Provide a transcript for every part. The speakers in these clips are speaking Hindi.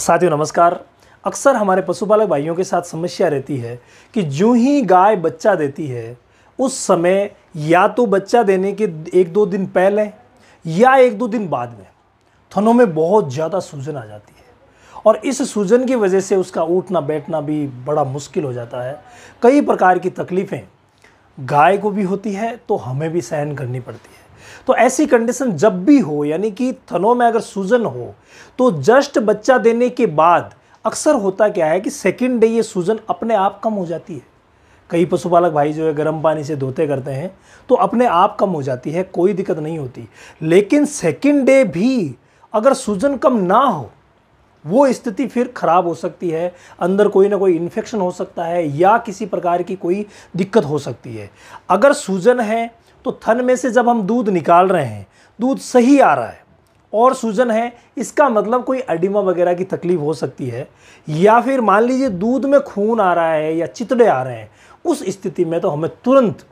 साथियों नमस्कार अक्सर हमारे पशुपालक भाइयों के साथ समस्या रहती है कि जो ही गाय बच्चा देती है उस समय या तो बच्चा देने के एक दो दिन पहले या एक दो दिन बाद में थनों में बहुत ज़्यादा सूजन आ जाती है और इस सूजन की वजह से उसका उठना बैठना भी बड़ा मुश्किल हो जाता है कई प्रकार की तकलीफ़ें गाय को भी होती है तो हमें भी सहन करनी पड़ती है तो ऐसी कंडीशन जब भी हो यानी कि थनों में अगर सूजन हो तो जस्ट बच्चा देने के बाद अक्सर होता क्या है कि सेकेंड डे ये सूजन अपने आप कम हो जाती है कई पशुपालक भाई जो है गर्म पानी से धोते करते हैं तो अपने आप कम हो जाती है कोई दिक्कत नहीं होती लेकिन सेकेंड डे भी अगर सूजन कम ना हो वो स्थिति फिर ख़राब हो सकती है अंदर कोई ना कोई इन्फेक्शन हो सकता है या किसी प्रकार की कोई दिक्कत हो सकती है अगर सूजन है तो थन में से जब हम दूध निकाल रहे हैं दूध सही आ रहा है और सूजन है इसका मतलब कोई अडिमा वगैरह की तकलीफ हो सकती है या फिर मान लीजिए दूध में खून आ रहा है या चितड़े आ रहे हैं उस स्थिति में तो हमें तुरंत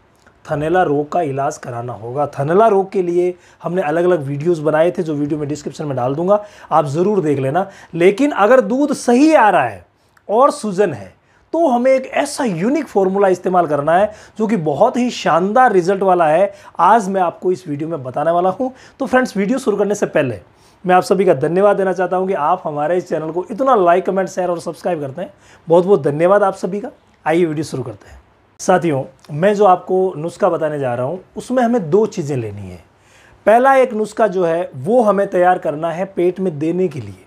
थनेला रोग का इलाज कराना होगा थनेला रोग के लिए हमने अलग अलग वीडियोस बनाए थे जो वीडियो में डिस्क्रिप्शन में डाल दूंगा आप ज़रूर देख लेना लेकिन अगर दूध सही आ रहा है और सूजन है तो हमें एक ऐसा यूनिक फॉर्मूला इस्तेमाल करना है जो कि बहुत ही शानदार रिजल्ट वाला है आज मैं आपको इस वीडियो में बताने वाला हूँ तो फ्रेंड्स वीडियो शुरू करने से पहले मैं आप सभी का धन्यवाद देना चाहता हूँ कि आप हमारे इस चैनल को इतना लाइक कमेंट शेयर और सब्सक्राइब करते हैं बहुत बहुत धन्यवाद आप सभी का आइए वीडियो शुरू करते हैं साथियों मैं जो आपको नुस्खा बताने जा रहा हूँ उसमें हमें दो चीज़ें लेनी है पहला एक नुस्खा जो है वो हमें तैयार करना है पेट में देने के लिए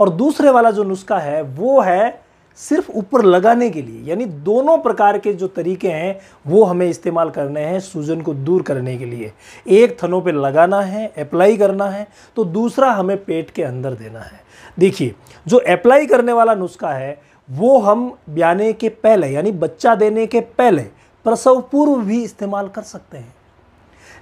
और दूसरे वाला जो नुस्खा है वो है सिर्फ ऊपर लगाने के लिए यानी दोनों प्रकार के जो तरीके हैं वो हमें इस्तेमाल करने हैं सूजन को दूर करने के लिए एक थनों पे लगाना है अप्लाई करना है तो दूसरा हमें पेट के अंदर देना है देखिए जो अप्लाई करने वाला नुस्खा है वो हम ब्याने के पहले यानी बच्चा देने के पहले प्रसव पूर्व भी इस्तेमाल कर सकते हैं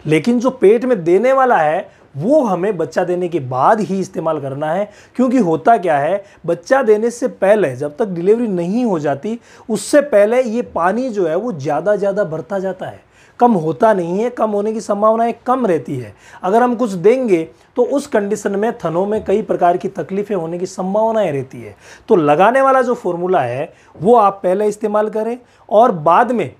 लेकिन जो पेट में देने वाला है वो हमें बच्चा देने के बाद ही इस्तेमाल करना है क्योंकि होता क्या है बच्चा देने से पहले जब तक डिलीवरी नहीं हो जाती उससे पहले ये पानी जो है वो ज़्यादा ज़्यादा भरता जाता है कम होता नहीं है कम होने की संभावनाएं कम रहती है अगर हम कुछ देंगे तो उस कंडीशन में थनों में कई प्रकार की तकलीफ़ें होने की संभावनाएं रहती है तो लगाने वाला जो फॉर्मूला है वो आप पहले इस्तेमाल करें और बाद में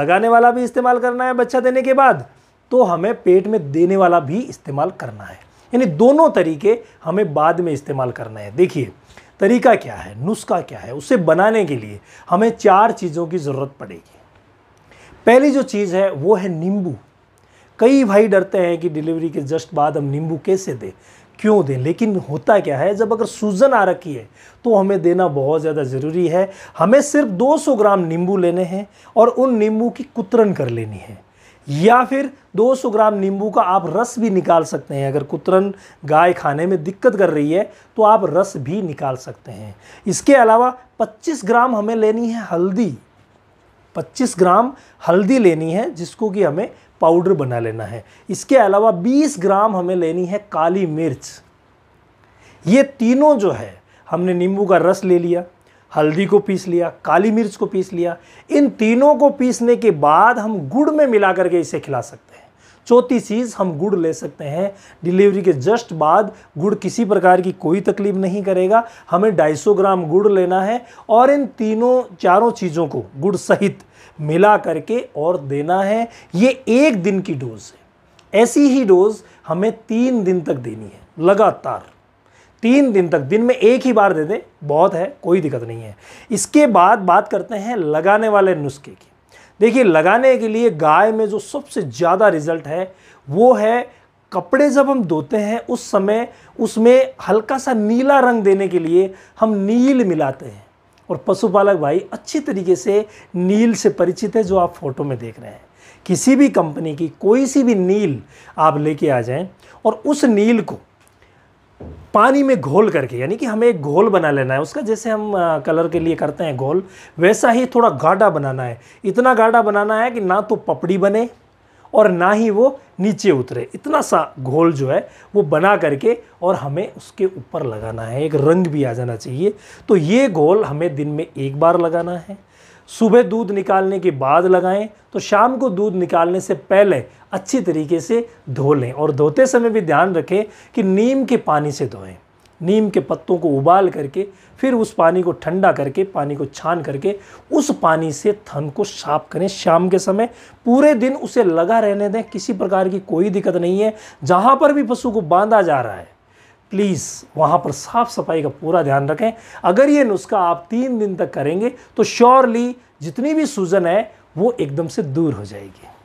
लगाने वाला भी इस्तेमाल करना है बच्चा देने के बाद तो हमें पेट में देने वाला भी इस्तेमाल करना है यानी दोनों तरीके हमें बाद में इस्तेमाल करना है देखिए तरीका क्या है नुस्खा क्या है उसे बनाने के लिए हमें चार चीज़ों की ज़रूरत पड़ेगी पहली जो चीज़ है वो है नींबू कई भाई डरते हैं कि डिलीवरी के जस्ट बाद हम नींबू कैसे दें क्यों दें लेकिन होता क्या है जब अगर सूजन आ रखी है तो हमें देना बहुत ज़्यादा ज़रूरी है हमें सिर्फ 200 ग्राम नींबू लेने हैं और उन नींबू की कुतरन कर लेनी है या फिर 200 ग्राम नींबू का आप रस भी निकाल सकते हैं अगर कुतरन गाय खाने में दिक्कत कर रही है तो आप रस भी निकाल सकते हैं इसके अलावा 25 ग्राम हमें लेनी है हल्दी 25 ग्राम हल्दी लेनी है जिसको कि हमें पाउडर बना लेना है इसके अलावा 20 ग्राम हमें लेनी है काली मिर्च ये तीनों जो है हमने नींबू का रस ले लिया हल्दी को पीस लिया काली मिर्च को पीस लिया इन तीनों को पीसने के बाद हम गुड़ में मिला करके इसे खिला सकते हैं चौथी चीज़ हम गुड़ ले सकते हैं डिलीवरी के जस्ट बाद गुड़ किसी प्रकार की कोई तकलीफ नहीं करेगा हमें 250 ग्राम गुड़ लेना है और इन तीनों चारों चीज़ों को गुड़ सहित मिला करके और देना है ये एक दिन की डोज है ऐसी ही डोज हमें तीन दिन तक देनी है लगातार तीन दिन तक दिन में एक ही बार दे दें बहुत है कोई दिक्कत नहीं है इसके बाद बात करते हैं लगाने वाले नुस्खे की देखिए लगाने के लिए गाय में जो सबसे ज़्यादा रिजल्ट है वो है कपड़े जब हम धोते हैं उस समय उसमें हल्का सा नीला रंग देने के लिए हम नील मिलाते हैं और पशुपालक भाई अच्छी तरीके से नील से परिचित है जो आप फोटो में देख रहे हैं किसी भी कंपनी की कोई सी भी नील आप लेके आ जाएं और उस नील को पानी में घोल करके यानी कि हमें एक घोल बना लेना है उसका जैसे हम आ, कलर के लिए करते हैं घोल वैसा ही थोड़ा गाढ़ा बनाना है इतना गाढ़ा बनाना है कि ना तो पपड़ी बने और ना ही वो नीचे उतरे इतना सा घोल जो है वो बना करके और हमें उसके ऊपर लगाना है एक रंग भी आ जाना चाहिए तो ये घोल हमें दिन में एक बार लगाना है सुबह दूध निकालने के बाद लगाएं तो शाम को दूध निकालने से पहले अच्छी तरीके से धो लें और धोते समय भी ध्यान रखें कि नीम के पानी से धोएं नीम के पत्तों को उबाल करके फिर उस पानी को ठंडा करके पानी को छान करके उस पानी से थन को साफ करें शाम के समय पूरे दिन उसे लगा रहने दें किसी प्रकार की कोई दिक्कत नहीं है जहाँ पर भी पशु को बांधा जा रहा है प्लीज़ वहाँ पर साफ़ सफाई का पूरा ध्यान रखें अगर ये नुस्खा आप तीन दिन तक करेंगे तो श्योरली जितनी भी सूजन है वो एकदम से दूर हो जाएगी